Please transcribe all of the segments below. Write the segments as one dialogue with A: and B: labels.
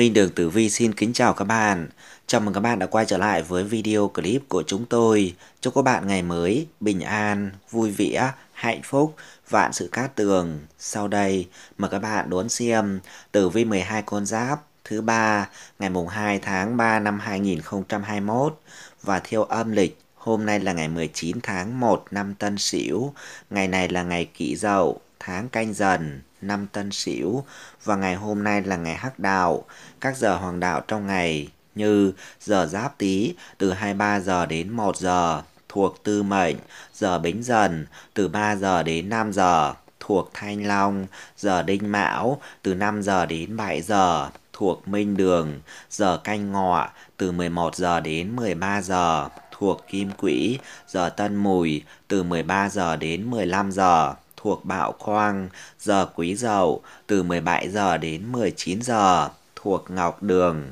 A: Minh Đường Tử Vi xin kính chào các bạn. Chào mừng các bạn đã quay trở lại với video clip của chúng tôi. Chúc các bạn ngày mới bình an, vui vẻ, hạnh phúc, vạn sự cát tường. Sau đây, mời các bạn đón xem Tử Vi 12 con giáp thứ ba ngày mùng 2 tháng 3 năm 2021 và theo âm lịch Hôm nay là ngày 19 tháng 1 năm Tân Sửu, ngày này là ngày Kỷ Dậu, tháng Canh Dần năm tân sửu và ngày hôm nay là ngày hắc đạo. Các giờ hoàng đạo trong ngày như giờ giáp tý từ 23 giờ đến 1 giờ thuộc tư mệnh, giờ bính dần từ 3 giờ đến 5 giờ thuộc thanh long, giờ đinh mão từ 5 giờ đến 7 giờ thuộc minh đường, giờ canh ngọ từ 11 giờ đến 13 giờ thuộc kim quỹ, giờ tân mùi từ 13 giờ đến 15 giờ thuộc Bạo Khoang, giờ Quý Dậu từ 17 giờ đến 19 giờ thuộc Ngọc Đường.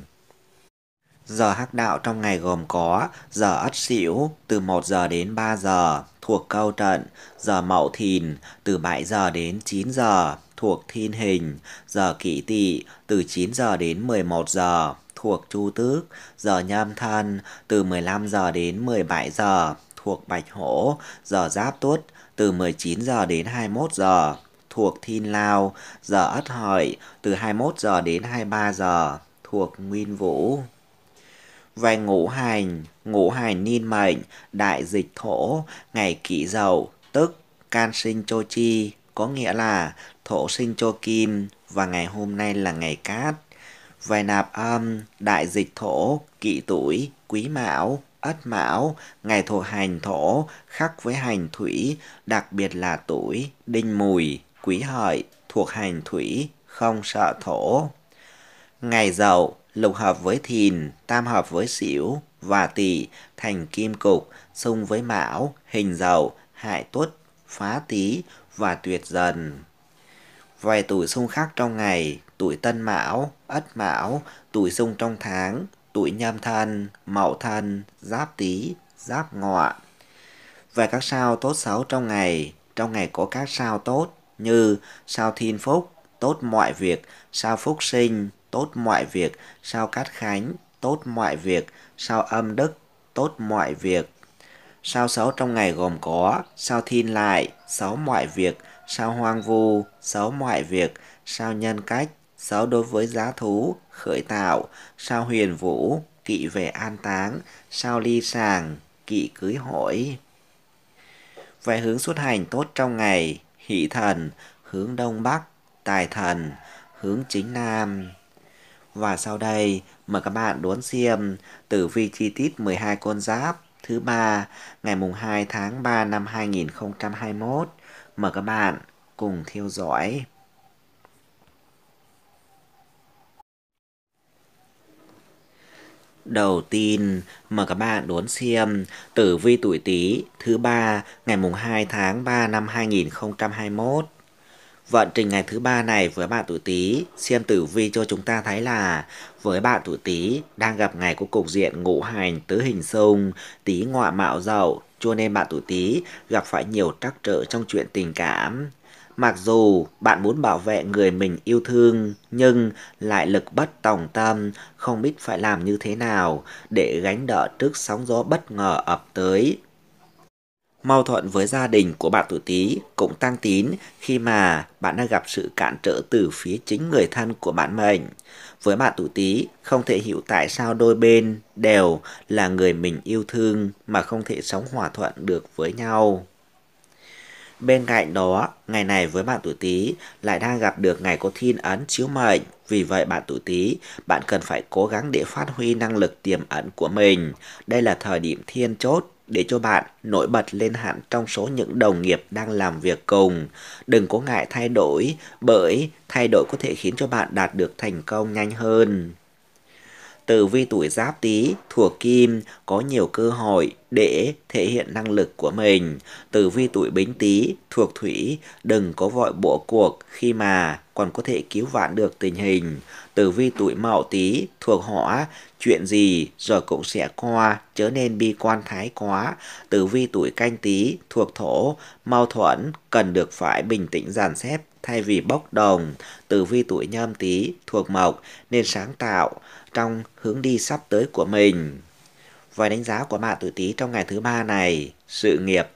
A: Giờ hắc đạo trong ngày gồm có giờ ất sửu từ 1 giờ đến 3 giờ thuộc câu trận, giờ mậu thìn từ 7 giờ đến 9 giờ thuộc thiên hình, giờ kỷ tỵ từ 9 giờ đến 11 giờ thuộc chu tước, giờ nhâm thân từ 15 giờ đến 17 giờ thuộc bạch hổ, giờ giáp tuất từ 19 giờ đến 21 giờ thuộc thiên Lao, giờ Ất Hợi từ 21 giờ đến 23 giờ thuộc Nguyên Vũ. Về ngũ hành, ngũ hành niên mệnh, đại dịch thổ, ngày kỷ dậu, tức can sinh cho chi, có nghĩa là thổ sinh cho kim và ngày hôm nay là ngày cát. Về nạp âm, đại dịch thổ, kỵ tuổi, quý mão, Ất Mão, ngày thuộc hành thổ, khắc với hành thủy, đặc biệt là tuổi Đinh Mùi, Quý Hợi, thuộc hành thủy, không sợ thổ. Ngày Dậu, lục hợp với Thìn, tam hợp với Sửu và Tỵ, thành kim cục, xung với Mão, hình Dậu, hại Tuất, phá Tý và tuyệt dần. Vài tuổi xung khắc trong ngày, tuổi Tân Mão, Ất Mão, tuổi xung trong tháng, tuổi nhâm thân, mậu thân, giáp tý, giáp ngọ. Về các sao tốt xấu trong ngày, trong ngày có các sao tốt như sao thiên phúc, tốt mọi việc, sao phúc sinh, tốt mọi việc, sao cát khánh, tốt mọi việc, sao âm đức, tốt mọi việc. Sao xấu trong ngày gồm có sao thiên lại, xấu mọi việc, sao hoang vu, xấu mọi việc, sao nhân cách, sáu đối với giá thú, khởi tạo, sao huyền vũ, kỵ về an táng, sao ly sàng, kỵ cưới hỏi. Về hướng xuất hành tốt trong ngày, hỷ thần, hướng đông bắc, tài thần, hướng chính nam. Và sau đây, mời các bạn đón xem tử vi chi tiết 12 con giáp thứ ba ngày mùng 2 tháng 3 năm 2021. Mời các bạn cùng theo dõi. đầu tiên mà các bạn đón xem tử vi tuổi Tý thứ ba ngày mùng 2 tháng 3 năm 2021. Vận trình ngày thứ ba này với bạn tuổi Tý xem tử vi cho chúng ta thấy là với bạn tuổi Tý đang gặp ngày của cục diện ngũ hành tứ hình xung, Tý ngọa mạo dậu, cho nên bạn tuổi Tý gặp phải nhiều trắc trở trong chuyện tình cảm. Mặc dù bạn muốn bảo vệ người mình yêu thương nhưng lại lực bất tòng tâm, không biết phải làm như thế nào để gánh đỡ trước sóng gió bất ngờ ập tới. Mâu thuẫn với gia đình của bạn tuổi Tý cũng tăng tín khi mà bạn đã gặp sự cản trở từ phía chính người thân của bạn mình. Với bạn tuổi Tý, không thể hiểu tại sao đôi bên đều là người mình yêu thương mà không thể sống hòa thuận được với nhau. Bên cạnh đó, ngày này với bạn tuổi Tý lại đang gặp được ngày có thiên ấn chiếu mệnh. Vì vậy bạn tuổi Tý, bạn cần phải cố gắng để phát huy năng lực tiềm ẩn của mình. Đây là thời điểm thiên chốt để cho bạn nổi bật lên hẳn trong số những đồng nghiệp đang làm việc cùng. Đừng có ngại thay đổi bởi thay đổi có thể khiến cho bạn đạt được thành công nhanh hơn. Tử vi tuổi giáp tý thuộc kim có nhiều cơ hội để thể hiện năng lực của mình. Tử vi tuổi bính tý thuộc thủy đừng có vội bộ cuộc khi mà còn có thể cứu vãn được tình hình. Tử vi tuổi mậu tý thuộc hỏa chuyện gì rồi cũng sẽ qua chớ nên bi quan thái quá. Tử vi tuổi canh tý thuộc thổ mâu thuẫn cần được phải bình tĩnh dàn xếp thay vì bốc đồng. Tử vi tuổi nhâm tý thuộc mộc nên sáng tạo trong hướng đi sắp tới của mình. Vòi đánh giá của bạn tuổi Tý trong ngày thứ ba này, sự nghiệp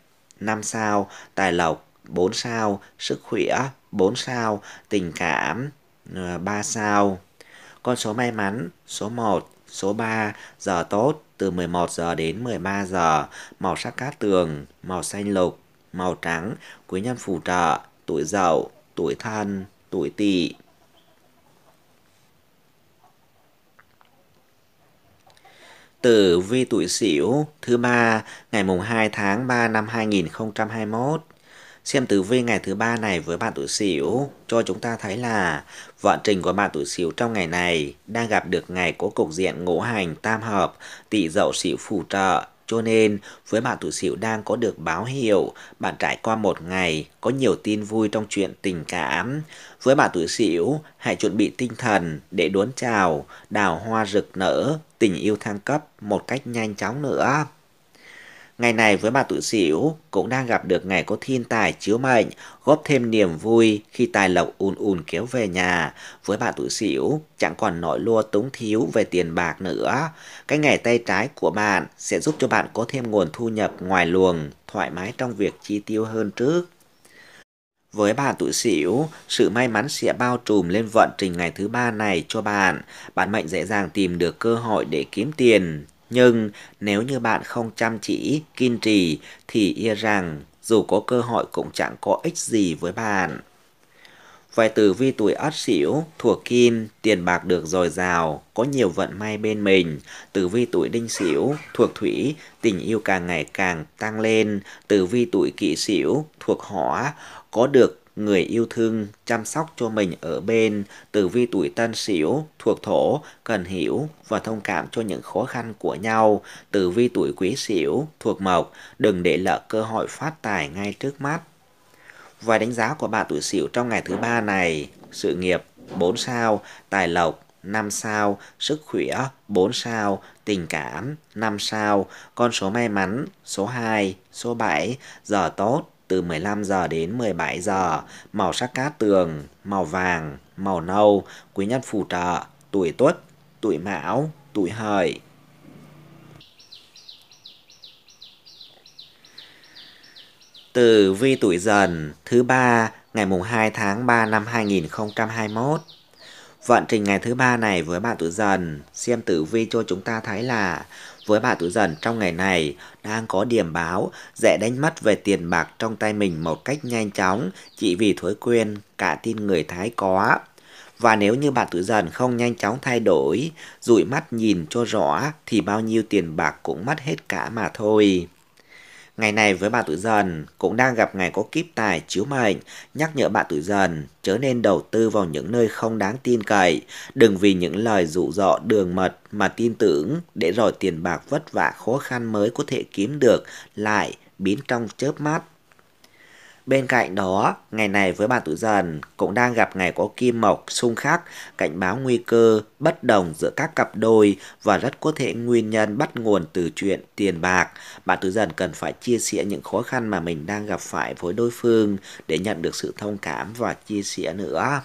A: 5 sao, tài lộc 4 sao, sức khỏe 4 sao, tình cảm 3 ờ, sao. Con số may mắn số 1, số 3, giờ tốt từ 11 giờ đến 13 giờ, màu sắc cát tường, màu xanh lục, màu trắng, quý nhân phù trợ, tuổi dậu, tuổi thân, tuổi tỵ. tử vi tuổi Sửu thứ ba ngày mùng 2 tháng 3 năm 2021. Xem tử vi ngày thứ ba này với bạn tuổi Sửu cho chúng ta thấy là vận trình của bạn tuổi Sửu trong ngày này đang gặp được ngày có cục diện ngũ hành tam hợp, tỵ dậu Sửu phù trợ cho nên, với bạn tuổi sửu đang có được báo hiệu, bạn trải qua một ngày có nhiều tin vui trong chuyện tình cảm. Với bạn tuổi sửu hãy chuẩn bị tinh thần để đón chào, đào hoa rực nở, tình yêu thăng cấp một cách nhanh chóng nữa. Ngày này với bà tụi xỉu cũng đang gặp được ngày có thiên tài chiếu mệnh, góp thêm niềm vui khi tài lộc ùn ùn kéo về nhà. Với bà tụi xỉu chẳng còn nỗi lo túng thiếu về tiền bạc nữa. Cái ngày tay trái của bạn sẽ giúp cho bạn có thêm nguồn thu nhập ngoài luồng, thoải mái trong việc chi tiêu hơn trước. Với bạn tuổi sửu, sự may mắn sẽ bao trùm lên vận trình ngày thứ ba này cho bạn. Bạn mệnh dễ dàng tìm được cơ hội để kiếm tiền, nhưng nếu như bạn không chăm chỉ, kiên trì thì e rằng dù có cơ hội cũng chẳng có ích gì với bạn. Vài tử vi tuổi ất sửu thuộc kim, tiền bạc được dồi dào, có nhiều vận may bên mình. Tử vi tuổi đinh sửu thuộc thủy, tình yêu càng ngày càng tăng lên. Tử vi tuổi kỷ sửu thuộc hỏa, có được người yêu thương chăm sóc cho mình ở bên tử vi tuổi tân sửu thuộc thổ cần hiểu và thông cảm cho những khó khăn của nhau tử vi tuổi quý sửu thuộc mộc đừng để lỡ cơ hội phát tài ngay trước mắt vài đánh giá của bạn tuổi sửu trong ngày thứ ba này sự nghiệp 4 sao tài lộc 5 sao, sức khỏe 4 sao, tình cảm 5 sao, con số may mắn số 2, số 7, giờ tốt từ 15 giờ đến 17 giờ, màu sắc cát tường, màu vàng, màu nâu, quý nhân phù trợ, tuổi tuất, tuổi mão, tuổi hợi. từ vi tuổi dần thứ ba ngày mùng 2 tháng 3 năm 2021 Vận trình ngày thứ ba này với bạn tuổi dần, xem tử vi cho chúng ta thấy là với bạn tuổi dần trong ngày này đang có điểm báo dễ đánh mất về tiền bạc trong tay mình một cách nhanh chóng chỉ vì thói quen cả tin người Thái có. Và nếu như bạn tuổi dần không nhanh chóng thay đổi, dụi mắt nhìn cho rõ thì bao nhiêu tiền bạc cũng mất hết cả mà thôi. Ngày này với bạn tuổi dần cũng đang gặp ngày có kíp tài chiếu mệnh, nhắc nhở bạn tuổi dần chớ nên đầu tư vào những nơi không đáng tin cậy, đừng vì những lời dụ dọ đường mật mà tin tưởng để rồi tiền bạc vất vả khó khăn mới có thể kiếm được lại biến trong chớp mắt. Bên cạnh đó, ngày này với bạn tuổi dần cũng đang gặp ngày có kim mộc xung khắc, cảnh báo nguy cơ bất đồng giữa các cặp đôi và rất có thể nguyên nhân bắt nguồn từ chuyện tiền bạc. Bạn tuổi dần cần phải chia sẻ những khó khăn mà mình đang gặp phải với đối phương để nhận được sự thông cảm và chia sẻ nữa.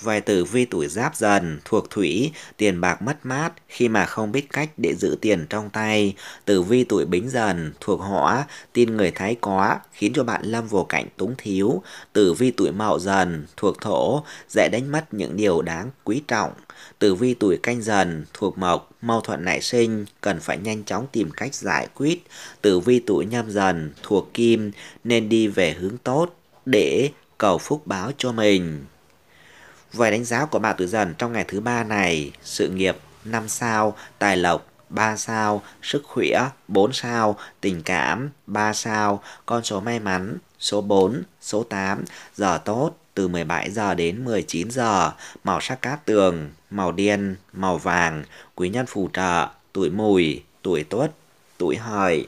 A: Vài tử vi tuổi giáp dần, thuộc thủy, tiền bạc mất mát khi mà không biết cách để giữ tiền trong tay. Tử vi tuổi bính dần, thuộc hỏa, tin người thái quá, khiến cho bạn lâm vào cảnh túng thiếu. Tử vi tuổi mậu dần, thuộc thổ, dễ đánh mất những điều đáng quý trọng. Tử vi tuổi canh dần, thuộc mộc, mâu thuận nảy sinh, cần phải nhanh chóng tìm cách giải quyết. Tử vi tuổi nhâm dần, thuộc kim, nên đi về hướng tốt để cầu phúc báo cho mình. Vậy đánh giá của bạn tuổi dần trong ngày thứ ba này, sự nghiệp 5 sao, tài lộc 3 sao, sức khỏe 4 sao, tình cảm 3 sao, con số may mắn số 4, số 8, giờ tốt từ 17 giờ đến 19 giờ, màu sắc cát tường, màu đen, màu vàng, quý nhân phù trợ, tuổi mùi, tuổi tuất, tuổi hợi.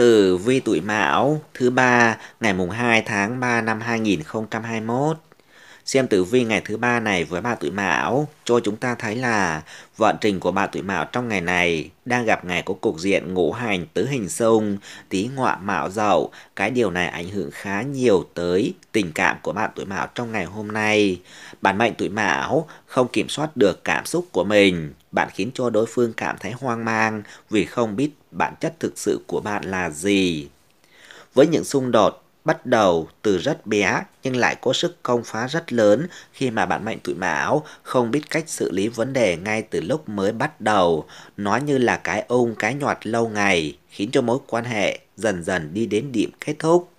A: Tử vi tuổi Mão thứ ba ngày mùng 2 tháng 3 năm 2021. Xem tử vi ngày thứ ba này với bà tuổi Mão cho chúng ta thấy là vận trình của bà tuổi Mão trong ngày này đang gặp ngày có cục diện ngũ hành tứ hình xung tý ngọa mão dậu cái điều này ảnh hưởng khá nhiều tới tình cảm của bạn tuổi Mão trong ngày hôm nay bản mệnh tuổi Mão không kiểm soát được cảm xúc của mình bạn khiến cho đối phương cảm thấy hoang mang vì không biết bản chất thực sự của bạn là gì. Với những xung đột bắt đầu từ rất bé nhưng lại có sức công phá rất lớn khi mà bạn mệnh tuổi mão không biết cách xử lý vấn đề ngay từ lúc mới bắt đầu. Nó như là cái ung cái nhọt lâu ngày khiến cho mối quan hệ dần dần đi đến điểm kết thúc.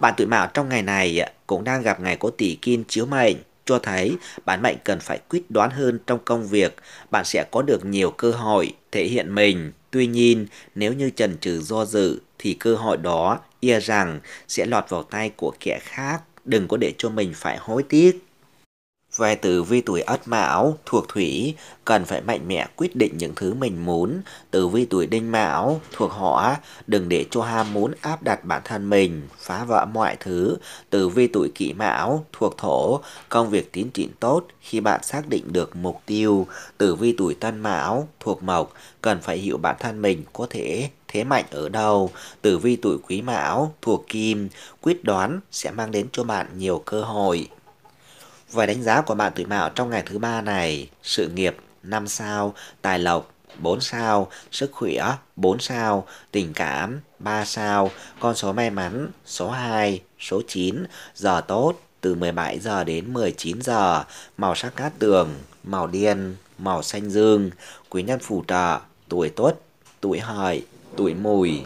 A: Bạn tuổi mão trong ngày này cũng đang gặp ngày có tỷ kim chiếu mệnh cho thấy bạn mạnh cần phải quyết đoán hơn trong công việc, bạn sẽ có được nhiều cơ hội thể hiện mình. Tuy nhiên, nếu như chần chừ do dự thì cơ hội đó e rằng sẽ lọt vào tay của kẻ khác. Đừng có để cho mình phải hối tiếc. Về từ vi tuổi ất mão thuộc thủy cần phải mạnh mẽ quyết định những thứ mình muốn. Từ vi tuổi đinh mão thuộc hỏa đừng để cho ham muốn áp đặt bản thân mình, phá vỡ mọi thứ. Từ vi tuổi kỷ mão thuộc thổ công việc tiến triển tốt khi bạn xác định được mục tiêu. Từ vi tuổi tân mão thuộc mộc cần phải hiểu bản thân mình có thể thế mạnh ở đâu. Tử vi tuổi quý mão thuộc kim, quyết đoán sẽ mang đến cho bạn nhiều cơ hội. Và đánh giá của bạn tuổi mạo trong ngày thứ ba này, sự nghiệp 5 sao, tài lộc 4 sao, sức khỏe 4 sao, tình cảm 3 sao, con số may mắn số 2, số 9, giờ tốt từ 17 giờ đến 19 giờ, màu sắc cát tường, màu điên, màu xanh dương, quý nhân phù trợ, tuổi tuất, tuổi hợi, tuổi mùi.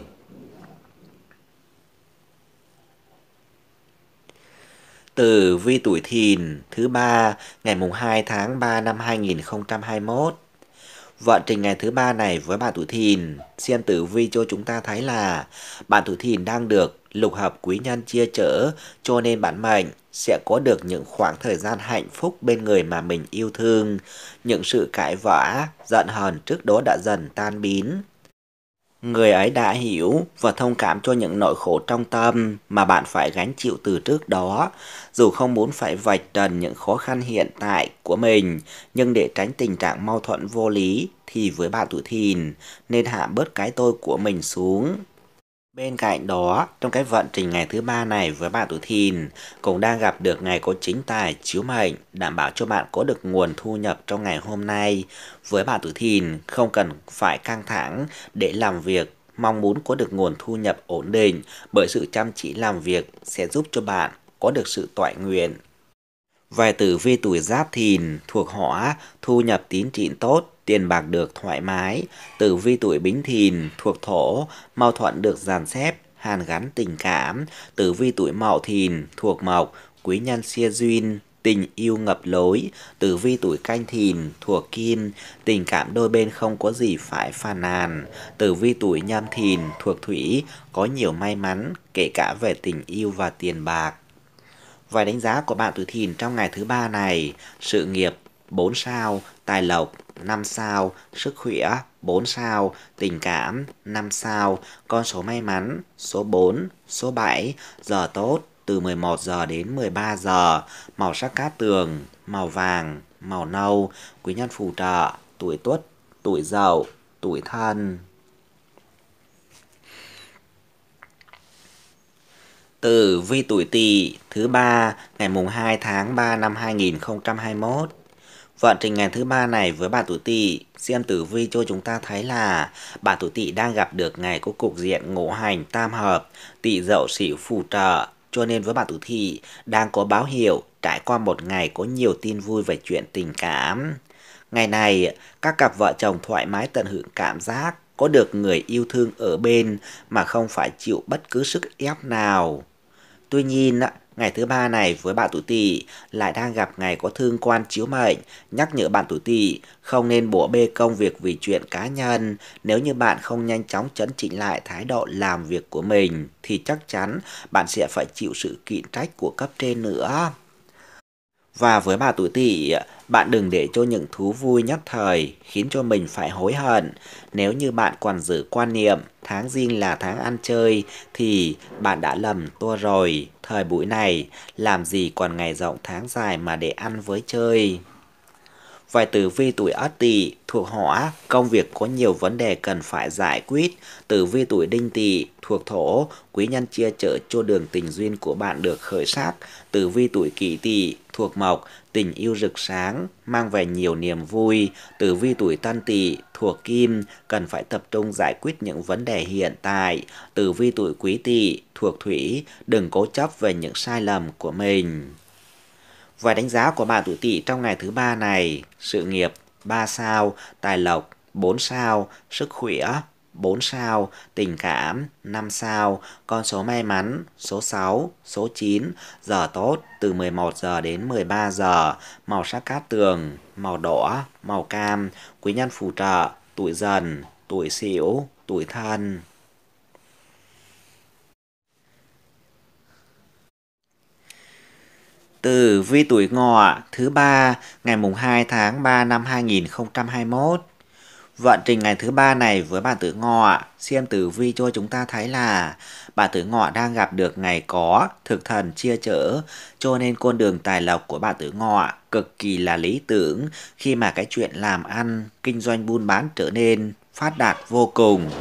A: tử vi tuổi thìn thứ ba ngày mùng 2 tháng 3 năm 2021. Vận trình ngày thứ ba này với bạn tuổi thìn, xem tử vi cho chúng ta thấy là bạn tuổi thìn đang được lục hợp quý nhân chia chở cho nên bạn mệnh sẽ có được những khoảng thời gian hạnh phúc bên người mà mình yêu thương, những sự cãi vã, giận hờn trước đó đã dần tan biến, Người ấy đã hiểu và thông cảm cho những nỗi khổ trong tâm mà bạn phải gánh chịu từ trước đó, dù không muốn phải vạch trần những khó khăn hiện tại của mình, nhưng để tránh tình trạng mâu thuẫn vô lý thì với bạn tuổi thìn nên hạ bớt cái tôi của mình xuống. Bên cạnh đó, trong cái vận trình ngày thứ ba này với bạn tuổi thìn, cũng đang gặp được ngày có chính tài chiếu mệnh, đảm bảo cho bạn có được nguồn thu nhập trong ngày hôm nay. Với bạn tuổi thìn, không cần phải căng thẳng để làm việc mong muốn có được nguồn thu nhập ổn định bởi sự chăm chỉ làm việc sẽ giúp cho bạn có được sự toại nguyện. vài tử vi tuổi giáp thìn thuộc họ thu nhập tín trị tốt, tiền bạc được thoải mái, tử vi tuổi bính thìn, thuộc thổ, mau thuận được dàn xếp, hàn gắn tình cảm, tử vi tuổi mậu thìn, thuộc mộc, quý nhân xia duyên, tình yêu ngập lối, tử vi tuổi canh thìn, thuộc kim, tình cảm đôi bên không có gì phải phàn nàn, tử vi tuổi nhâm thìn, thuộc thủy, có nhiều may mắn, kể cả về tình yêu và tiền bạc. Vài đánh giá của bạn tuổi thìn trong ngày thứ ba này, sự nghiệp 4 sao, tài lộc 5 sao, sức khỏe 4 sao, tình cảm 5 sao, con số may mắn số 4, số 7, giờ tốt từ 11 giờ đến 13 giờ, màu sắc cát tường, màu vàng, màu nâu, quý nhân phù trợ, tuổi tuất, tuổi dậu, tuổi thân. Tử vi tuổi Tỵ thứ ba ngày mùng 2 tháng 3 năm 2021. Vận trình ngày thứ ba này với bà tuổi tỵ, xem tử vi cho chúng ta thấy là bà tuổi tỵ đang gặp được ngày có cục diện ngũ hành tam hợp, tỵ dậu sửu phù trợ, cho nên với bà tuổi tỵ đang có báo hiệu trải qua một ngày có nhiều tin vui về chuyện tình cảm. Ngày này, các cặp vợ chồng thoải mái tận hưởng cảm giác có được người yêu thương ở bên mà không phải chịu bất cứ sức ép nào. Tuy nhiên, Ngày thứ ba này với bạn tuổi tỵ lại đang gặp ngày có thương quan chiếu mệnh, nhắc nhở bạn tuổi tỵ không nên bổ bê công việc vì chuyện cá nhân. Nếu như bạn không nhanh chóng chấn chỉnh lại thái độ làm việc của mình thì chắc chắn bạn sẽ phải chịu sự kiện trách của cấp trên nữa. Và với bà tuổi tỵ, bạn đừng để cho những thú vui nhất thời khiến cho mình phải hối hận. Nếu như bạn còn giữ quan niệm tháng riêng là tháng ăn chơi thì bạn đã lầm tua rồi. Thời buổi này, làm gì còn ngày rộng tháng dài mà để ăn với chơi. Vài tử vi tuổi Ất Tỵ thuộc Hỏa, công việc có nhiều vấn đề cần phải giải quyết. Tử vi tuổi Đinh Tỵ thuộc Thổ, quý nhân chia trợ cho đường tình duyên của bạn được khởi sắc. Tử vi tuổi Kỷ Tỵ thuộc Mộc, tình yêu rực sáng, mang về nhiều niềm vui. Tử vi tuổi Tân Tỵ thuộc Kim, cần phải tập trung giải quyết những vấn đề hiện tại. Tử vi tuổi Quý Tỵ thuộc Thủy, đừng cố chấp về những sai lầm của mình. Và đánh giá của bạn tuổi tỵ trong ngày thứ ba này, sự nghiệp 3 sao, tài lộc 4 sao, sức khỏe 4 sao, tình cảm 5 sao, con số may mắn số 6, số 9, giờ tốt từ 11 giờ đến 13 giờ, màu sắc cát tường, màu đỏ, màu cam, quý nhân phù trợ, tuổi dần, tuổi sửu, tuổi thân. Tử vi tuổi ngọ thứ ba ngày mùng 2 tháng 3 năm 2021. Vận trình ngày thứ ba này với bà tử ngọ, xem tử vi cho chúng ta thấy là bà tử ngọ đang gặp được ngày có thực thần chia chở, cho nên con đường tài lộc của bà tử ngọ cực kỳ là lý tưởng khi mà cái chuyện làm ăn, kinh doanh buôn bán trở nên phát đạt vô cùng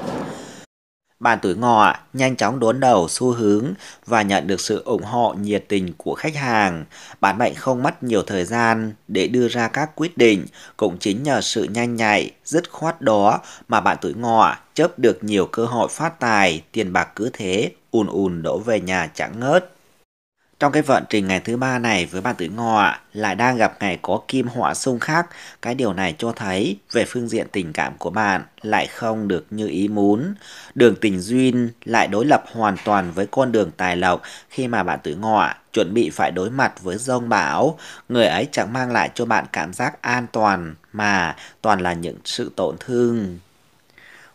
A: bạn tuổi ngọ nhanh chóng đốn đầu xu hướng và nhận được sự ủng hộ nhiệt tình của khách hàng. bạn mệnh không mất nhiều thời gian để đưa ra các quyết định, cũng chính nhờ sự nhanh nhạy, dứt khoát đó mà bạn tuổi ngọ chớp được nhiều cơ hội phát tài, tiền bạc cứ thế, ùn ùn đổ về nhà chẳng ngớt. Trong cái vận trình ngày thứ ba này với bạn tử ngọ lại đang gặp ngày có kim họa xung khắc, cái điều này cho thấy về phương diện tình cảm của bạn lại không được như ý muốn. Đường tình duyên lại đối lập hoàn toàn với con đường tài lộc khi mà bạn tử ngọ chuẩn bị phải đối mặt với rông bão, người ấy chẳng mang lại cho bạn cảm giác an toàn mà toàn là những sự tổn thương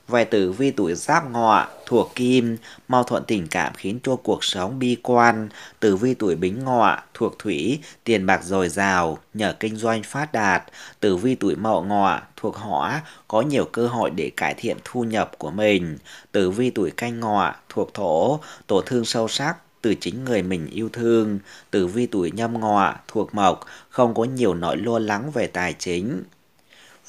A: về tử vi tuổi giáp ngọ thuộc kim mâu thuẫn tình cảm khiến cho cuộc sống bi quan tử vi tuổi bính ngọ thuộc thủy tiền bạc dồi dào nhờ kinh doanh phát đạt tử vi tuổi mậu ngọ thuộc hỏa có nhiều cơ hội để cải thiện thu nhập của mình tử vi tuổi canh ngọ thuộc thổ tổ thương sâu sắc từ chính người mình yêu thương tử vi tuổi nhâm ngọ thuộc mộc không có nhiều nỗi lo lắng về tài chính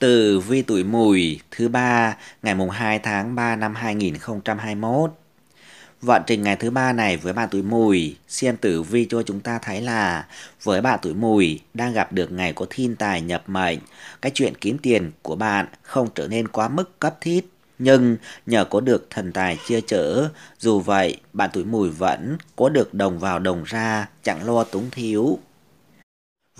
A: tử vi tuổi mùi thứ ba ngày mùng 2 tháng 3 năm 2021. Vận trình ngày thứ ba này với bạn tuổi mùi, xem tử vi cho chúng ta thấy là với bạn tuổi mùi đang gặp được ngày có thiên tài nhập mệnh, cái chuyện kiếm tiền của bạn không trở nên quá mức cấp thiết nhưng nhờ có được thần tài chia chở, dù vậy bạn tuổi mùi vẫn có được đồng vào đồng ra, chẳng lo túng thiếu,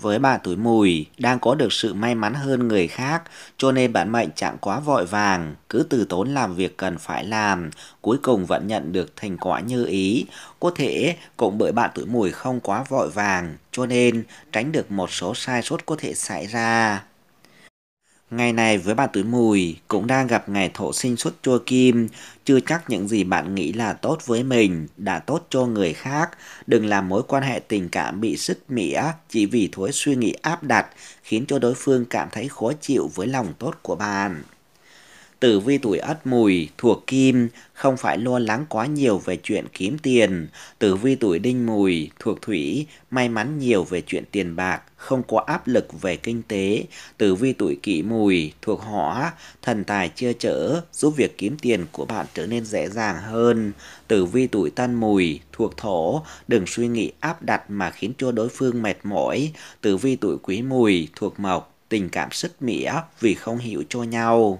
A: với bà tuổi mùi, đang có được sự may mắn hơn người khác, cho nên bản mệnh chẳng quá vội vàng, cứ từ tốn làm việc cần phải làm, cuối cùng vẫn nhận được thành quả như ý. Có thể cũng bởi bạn tuổi mùi không quá vội vàng, cho nên tránh được một số sai sót có thể xảy ra. Ngày này với bà túi mùi cũng đang gặp ngày thổ sinh xuất chua kim, chưa chắc những gì bạn nghĩ là tốt với mình, đã tốt cho người khác. Đừng làm mối quan hệ tình cảm bị sức mỉa chỉ vì thối suy nghĩ áp đặt, khiến cho đối phương cảm thấy khó chịu với lòng tốt của bạn. Tử vi tuổi ất mùi thuộc kim, không phải lo lắng quá nhiều về chuyện kiếm tiền. Tử vi tuổi đinh mùi thuộc thủy, may mắn nhiều về chuyện tiền bạc, không có áp lực về kinh tế. Tử vi tuổi kỷ mùi thuộc hỏa, thần tài chưa chở giúp việc kiếm tiền của bạn trở nên dễ dàng hơn. Tử vi tuổi tân mùi thuộc thổ, đừng suy nghĩ áp đặt mà khiến cho đối phương mệt mỏi. Tử vi tuổi quý mùi thuộc mộc, tình cảm sứt mỉa vì không hiểu cho nhau.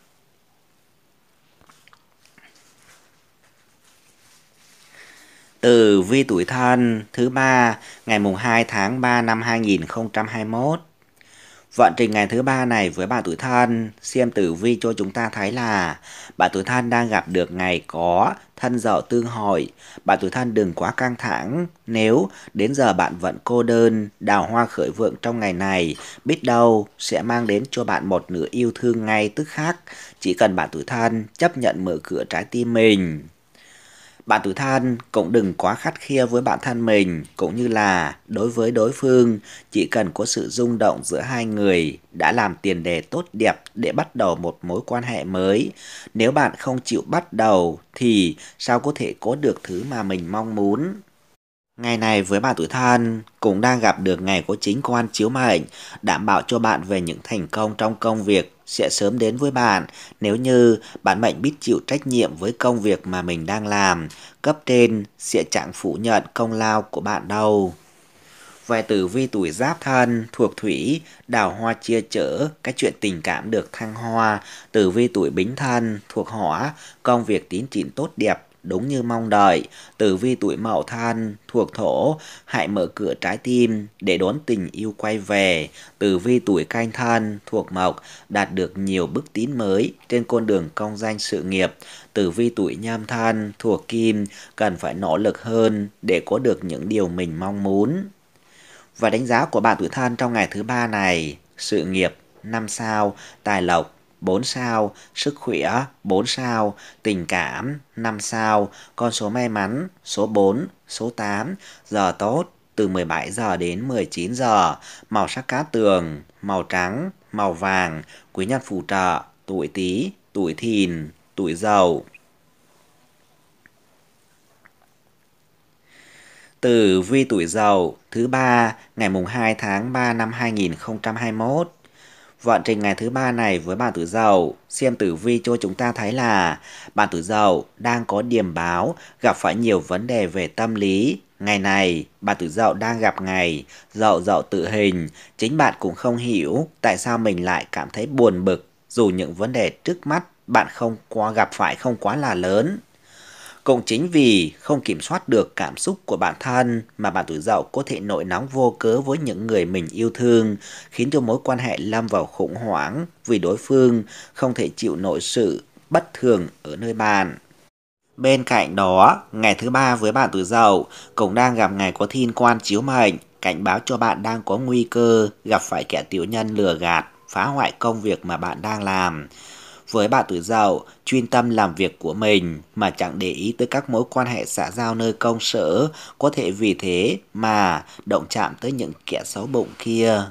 A: Từ vi tuổi thân thứ ba ngày mùng 2 tháng 3 năm 2021. Vận trình ngày thứ ba này với bà tuổi thân, xem tử vi cho chúng ta thấy là bà tuổi thân đang gặp được ngày có thân dậu tương hội. Bà tuổi thân đừng quá căng thẳng, nếu đến giờ bạn vẫn cô đơn, đào hoa khởi vượng trong ngày này, biết đâu sẽ mang đến cho bạn một nửa yêu thương ngay tức khắc. Chỉ cần bạn tuổi thân chấp nhận mở cửa trái tim mình. Bạn tuổi thân cũng đừng quá khắt khe với bản thân mình, cũng như là đối với đối phương, chỉ cần có sự rung động giữa hai người đã làm tiền đề tốt đẹp để bắt đầu một mối quan hệ mới. Nếu bạn không chịu bắt đầu thì sao có thể có được thứ mà mình mong muốn? Ngày này với bạn tuổi thân cũng đang gặp được ngày có chính quan chiếu mệnh, đảm bảo cho bạn về những thành công trong công việc sẽ sớm đến với bạn nếu như bạn mạnh biết chịu trách nhiệm với công việc mà mình đang làm. Cấp trên sẽ chẳng phủ nhận công lao của bạn đâu. Về tử vi tuổi giáp thân thuộc thủy, đào hoa chia chở, các chuyện tình cảm được thăng hoa. Tử vi tuổi bính thân thuộc hỏa, công việc tín chỉnh tốt đẹp, Đúng như mong đợi, tử vi tuổi mậu Thân thuộc thổ, hãy mở cửa trái tim để đón tình yêu quay về. Tử vi tuổi canh thân, thuộc mộc, đạt được nhiều bước tiến mới trên con đường công danh sự nghiệp. Tử vi tuổi Nhâm Thân thuộc kim, cần phải nỗ lực hơn để có được những điều mình mong muốn. Và đánh giá của bạn tuổi Thân trong ngày thứ ba này, sự nghiệp, năm sao, tài lộc, 4 sao, sức khỏe 4 sao, tình cảm 5 sao, con số may mắn số 4, số 8, giờ tốt từ 17 giờ đến 19 giờ, màu sắc cá tường, màu trắng, màu vàng, quý nhân phù trợ, tuổi Tý, tuổi Thìn, tuổi Dậu. từ vi tuổi Dậu thứ ba ngày mùng 2 tháng 3 năm 2021 Vận trình ngày thứ ba này với bạn tử dậu, xem tử vi cho chúng ta thấy là bạn tử dậu đang có điểm báo gặp phải nhiều vấn đề về tâm lý. Ngày này, bạn tử dậu đang gặp ngày, dậu dậu tự hình, chính bạn cũng không hiểu tại sao mình lại cảm thấy buồn bực dù những vấn đề trước mắt bạn không quá gặp phải không quá là lớn. Cũng chính vì không kiểm soát được cảm xúc của bản thân mà bạn tuổi dậu có thể nổi nóng vô cớ với những người mình yêu thương, khiến cho mối quan hệ lâm vào khủng hoảng vì đối phương không thể chịu nổi sự bất thường ở nơi bạn. Bên cạnh đó, ngày thứ ba với bạn tuổi dậu cũng đang gặp ngày có thiên quan chiếu mệnh, cảnh báo cho bạn đang có nguy cơ gặp phải kẻ tiểu nhân lừa gạt, phá hoại công việc mà bạn đang làm với bà tử dạo, chuyên tâm làm việc của mình mà chẳng để ý tới các mối quan hệ xã giao nơi công sở, có thể vì thế mà động chạm tới những kẻ xấu bụng kia.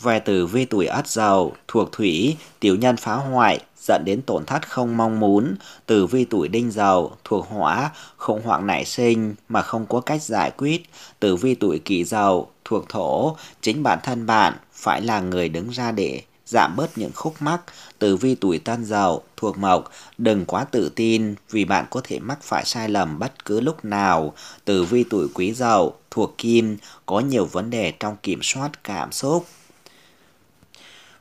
A: Vài từ vi tuổi ất giàu, thuộc thủy, tiểu nhân phá hoại, dẫn đến tổn thất không mong muốn, từ vi tuổi đinh giàu, thuộc hỏa, khủng hoảng nảy sinh mà không có cách giải quyết, từ vi tuổi kỷ giàu, thuộc thổ, chính bản thân bạn phải là người đứng ra để giảm bớt những khúc mắc từ vi tuổi tân dậu thuộc mộc đừng quá tự tin vì bạn có thể mắc phải sai lầm bất cứ lúc nào từ vi tuổi quý dậu thuộc kim có nhiều vấn đề trong kiểm soát cảm xúc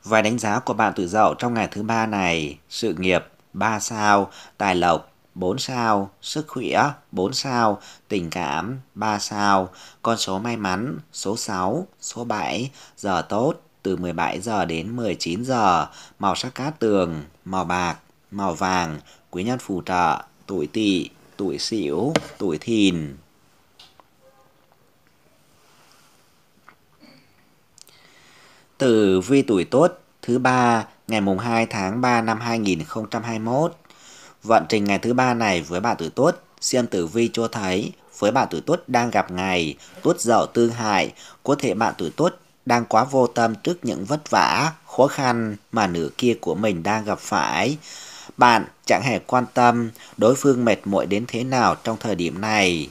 A: vài đánh giá của bạn tuổi dậu trong ngày thứ ba này sự nghiệp 3 sao tài lộc 4 sao, sức khỏe 4 sao, tình cảm 3 sao, con số may mắn số 6, số 7, giờ tốt từ 17 giờ đến 19 giờ, màu sắc cát tường, màu bạc, màu vàng, quý nhân phù trợ, tuổi tỵ, tuổi sửu, tuổi thìn. Tử vi tuổi tốt thứ ba ngày mùng 2 tháng 3 năm 2021. Vận trình ngày thứ ba này với bạn tuổi tốt, xem tử vi cho thấy với bạn tuổi tốt đang gặp ngày, tốt dậu tương hại, có thể bạn tuổi tốt đang quá vô tâm trước những vất vả, khó khăn mà nửa kia của mình đang gặp phải. Bạn chẳng hề quan tâm đối phương mệt mỏi đến thế nào trong thời điểm này.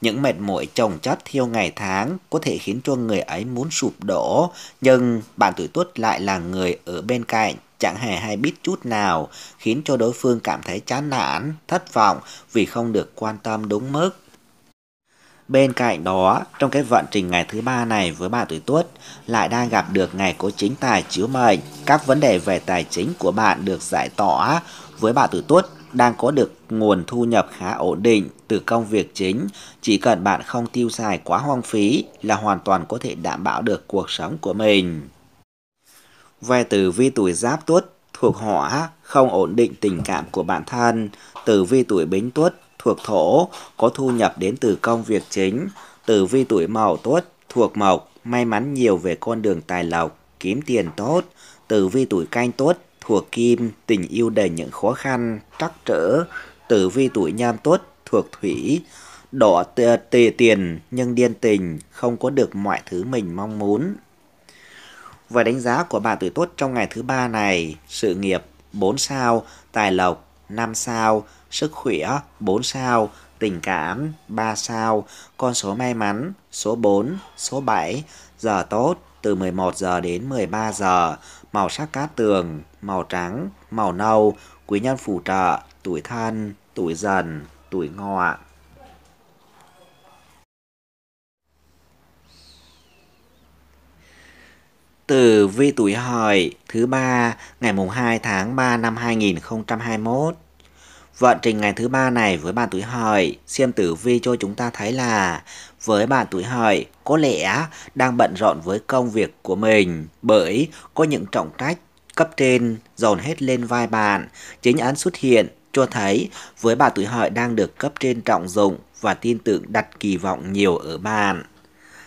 A: Những mệt mỏi chồng chất theo ngày tháng có thể khiến cho người ấy muốn sụp đổ, nhưng bạn tuổi tuất lại là người ở bên cạnh chẳng hề hay biết chút nào, khiến cho đối phương cảm thấy chán nản, thất vọng vì không được quan tâm đúng mức. Bên cạnh đó, trong cái vận trình ngày thứ ba này với bạn tuổi tuất lại đang gặp được ngày có chính tài chiếu mệnh. Các vấn đề về tài chính của bạn được giải tỏa với bạn tuổi tuất đang có được nguồn thu nhập khá ổn định từ công việc chính, chỉ cần bạn không tiêu xài quá hoang phí là hoàn toàn có thể đảm bảo được cuộc sống của mình. Về tử vi tuổi giáp tuất thuộc họ không ổn định tình cảm của bản thân, tử vi tuổi bính tuất thuộc thổ, có thu nhập đến từ công việc chính, tử vi tuổi mậu tuất thuộc mộc, may mắn nhiều về con đường tài lộc, kiếm tiền tốt, tử vi tuổi canh tuất thuộc kim, tình yêu đầy những khó khăn, trắc trở, tử vi tuổi nhâm tuất thuộc thủy, đỏ tề tiền nhưng điên tình, không có được mọi thứ mình mong muốn. Và đánh giá của bạn tuổi tuất trong ngày thứ ba này, sự nghiệp 4 sao, tài lộc 5 sao, sức khỏe 4 sao, tình cảm 3 sao, con số may mắn số 4, số 7, giờ tốt từ 11 giờ đến 13 giờ, màu sắc cát tường, màu trắng, màu nâu, quý nhân phù trợ, tuổi thân, tuổi dần, tuổi ngọ. Tử vi tuổi hợi thứ ba ngày mùng 2 tháng 3 năm 2021 Vận trình ngày thứ ba này với bạn tuổi hợi, xem tử vi cho chúng ta thấy là với bạn tuổi hợi có lẽ đang bận rộn với công việc của mình bởi có những trọng trách cấp trên dồn hết lên vai bạn. Chính án xuất hiện cho thấy với bạn tuổi hợi đang được cấp trên trọng dụng và tin tưởng đặt kỳ vọng nhiều ở bạn.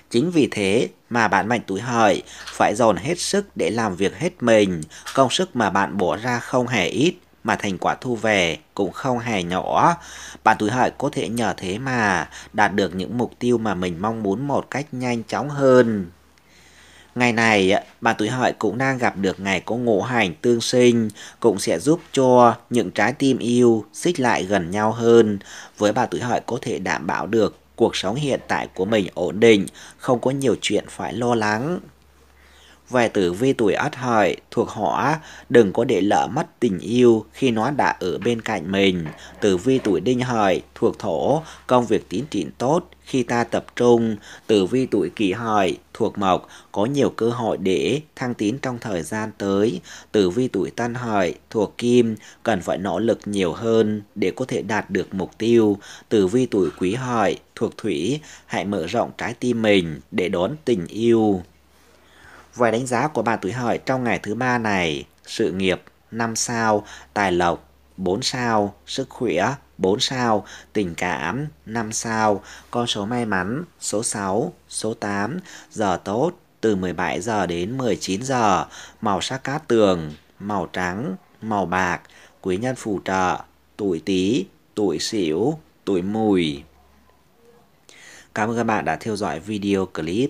A: Chính vì thế mà bạn mạnh tuổi hợi phải dồn hết sức để làm việc hết mình, công sức mà bạn bỏ ra không hề ít mà thành quả thu về cũng không hề nhỏ. Bạn tuổi hợi có thể nhờ thế mà đạt được những mục tiêu mà mình mong muốn một cách nhanh chóng hơn. Ngày này, bạn tuổi hợi cũng đang gặp được ngày có ngũ hành tương sinh, cũng sẽ giúp cho những trái tim yêu xích lại gần nhau hơn. Với bạn tuổi hợi có thể đảm bảo được cuộc sống hiện tại của mình ổn định, không có nhiều chuyện phải lo lắng. Về tử vi tuổi ất hợi thuộc hỏa, đừng có để lỡ mất tình yêu khi nó đã ở bên cạnh mình. Tử vi tuổi đinh hợi thuộc thổ, công việc tiến triển tốt khi ta tập trung. Tử vi tuổi kỷ hợi thuộc mộc, có nhiều cơ hội để thăng tiến trong thời gian tới. Tử vi tuổi tân hợi thuộc kim, cần phải nỗ lực nhiều hơn để có thể đạt được mục tiêu. Tử vi tuổi quý hợi thuộc thủy, hãy mở rộng trái tim mình để đón tình yêu. Về đánh giá của bạn tuổi hợi trong ngày thứ ba này, sự nghiệp 5 sao, tài lộc 4 sao, sức khỏe 4 sao, tình cảm 5 sao, con số may mắn số 6, số 8, giờ tốt từ 17 giờ đến 19 giờ, màu sắc cát tường, màu trắng, màu bạc, quý nhân phù trợ, tuổi Tý, tuổi Sửu, tuổi Mùi. Cảm ơn các bạn đã theo dõi video clip.